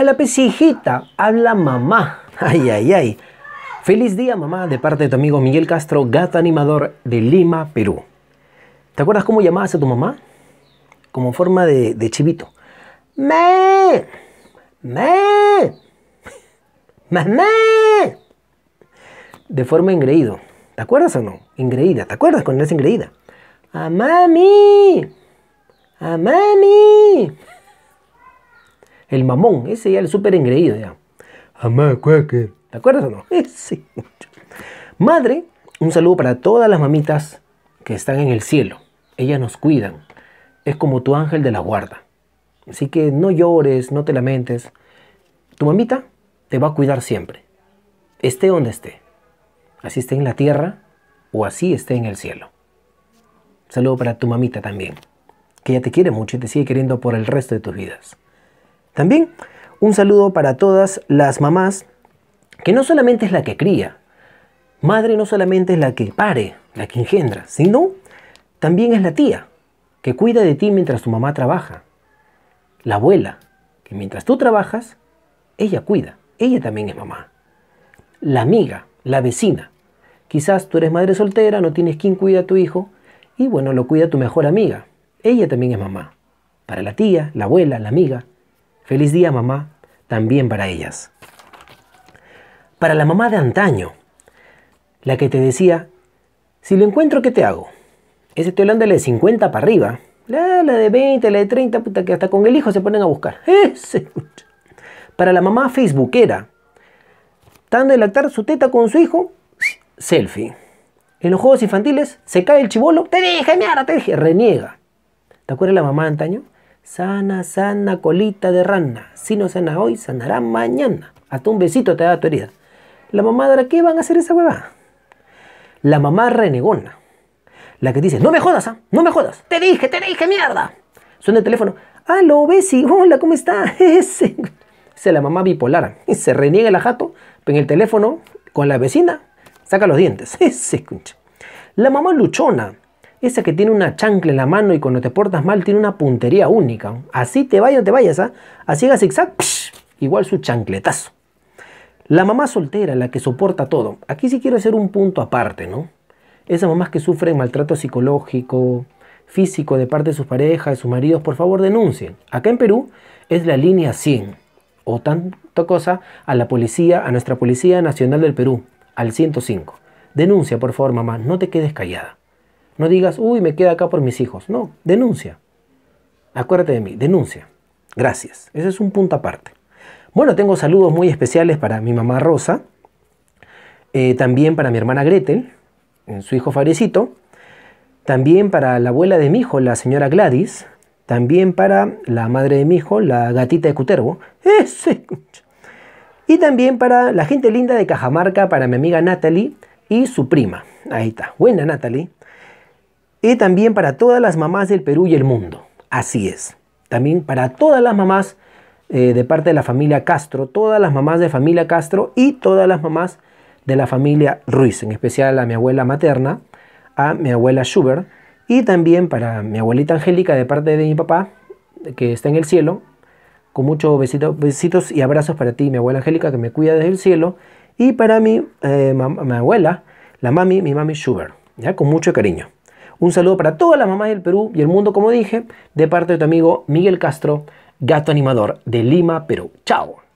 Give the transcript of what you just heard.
A la pesijita habla mamá. Ay, ay, ay. Feliz día, mamá, de parte de tu amigo Miguel Castro, gato animador de Lima, Perú. ¿Te acuerdas cómo llamabas a tu mamá? Como forma de, chivito. ¡Me! ¡Me! ¡Mamá! De forma engreído. ¿Te acuerdas o no? Engreída. ¿Te acuerdas cuando eres engreída? ¡A mami! ¡A mami! el mamón, ese ya el súper engreído ya. Amá, ¿Te acuerdas o no? sí, Madre, un saludo para todas las mamitas que están en el cielo. Ellas nos cuidan. Es como tu ángel de la guarda. Así que no llores, no te lamentes. Tu mamita te va a cuidar siempre. Esté donde esté. Así esté en la tierra o así esté en el cielo. Saludo para tu mamita también, que ella te quiere mucho y te sigue queriendo por el resto de tus vidas. También un saludo para todas las mamás, que no solamente es la que cría, madre no solamente es la que pare, la que engendra, sino también es la tía, que cuida de ti mientras tu mamá trabaja, la abuela, que mientras tú trabajas, ella cuida, ella también es mamá, la amiga, la vecina. Quizás tú eres madre soltera, no tienes quien cuida a tu hijo, y bueno, lo cuida tu mejor amiga. Ella también es mamá. Para la tía, la abuela, la amiga, Feliz día, mamá, también para ellas. Para la mamá de antaño, la que te decía, si lo encuentro, ¿qué te hago? Ese estoy hablando de 50 para arriba. La, de 20, la de 30, puta, que hasta con el hijo se ponen a buscar. Para la mamá facebookera, dando el lactar su teta con su hijo, selfie. En los juegos infantiles se cae el chivolo, te dije, te dije, reniega. ¿Te acuerdas la mamá de antaño? Sana, sana, colita de rana. Si no sana hoy, sanará mañana. Hasta un besito te da tu herida. La mamá la ¿qué van a hacer esa hueva? La mamá renegona. La que dice, no me jodas, ah, no me jodas. Te dije, te dije, mierda. Suena el teléfono. Aló, Besi, hola, ¿cómo está? Ese es la mamá bipolar. Y se reniega el jato en el teléfono con la vecina. Saca los dientes. Ese La mamá luchona esa que tiene una chancla en la mano y cuando te portas mal tiene una puntería única. Así te vayas o te vayas, ¿ah? Así hagas zigzag, igual su chancletazo. La mamá soltera, la que soporta todo. Aquí sí quiero hacer un punto aparte, ¿no? Esas mamás que sufren maltrato psicológico, físico de parte de sus parejas, de sus maridos, por favor denuncien. Acá en Perú es la línea 100 o tanta cosa a la policía, a nuestra Policía Nacional del Perú, al 105. Denuncia, por favor, mamá, no te quedes callada. No digas, uy, me queda acá por mis hijos. No, denuncia. Acuérdate de mí, denuncia. Gracias. Ese es un punto aparte. Bueno, tengo saludos muy especiales para mi mamá Rosa, eh, también para mi hermana Gretel, eh, su hijo Farecito, también para la abuela de mi hijo, la señora Gladys, también para la madre de mi hijo, la gatita de Cuterbo. Y también para la gente linda de Cajamarca, para mi amiga Natalie y su prima. Ahí está. Buena Natalie y también para todas las mamás del Perú y el mundo. Así es. También para todas las mamás eh, de parte de la familia Castro, todas las mamás de familia Castro y todas las mamás de la familia Ruiz, en especial a mi abuela materna, a mi abuela Schubert y también para mi abuelita Angélica de parte de mi papá, que está en el cielo. Con muchos besitos y abrazos para ti, mi abuela Angélica, que me cuida desde el cielo. Y para mi, eh, mi abuela, la mami, mi mami Schubert, ya con mucho cariño. Un saludo para todas las mamás del Perú y el mundo, como dije, de parte de tu amigo Miguel Castro, gato animador de Lima, Perú. Chao.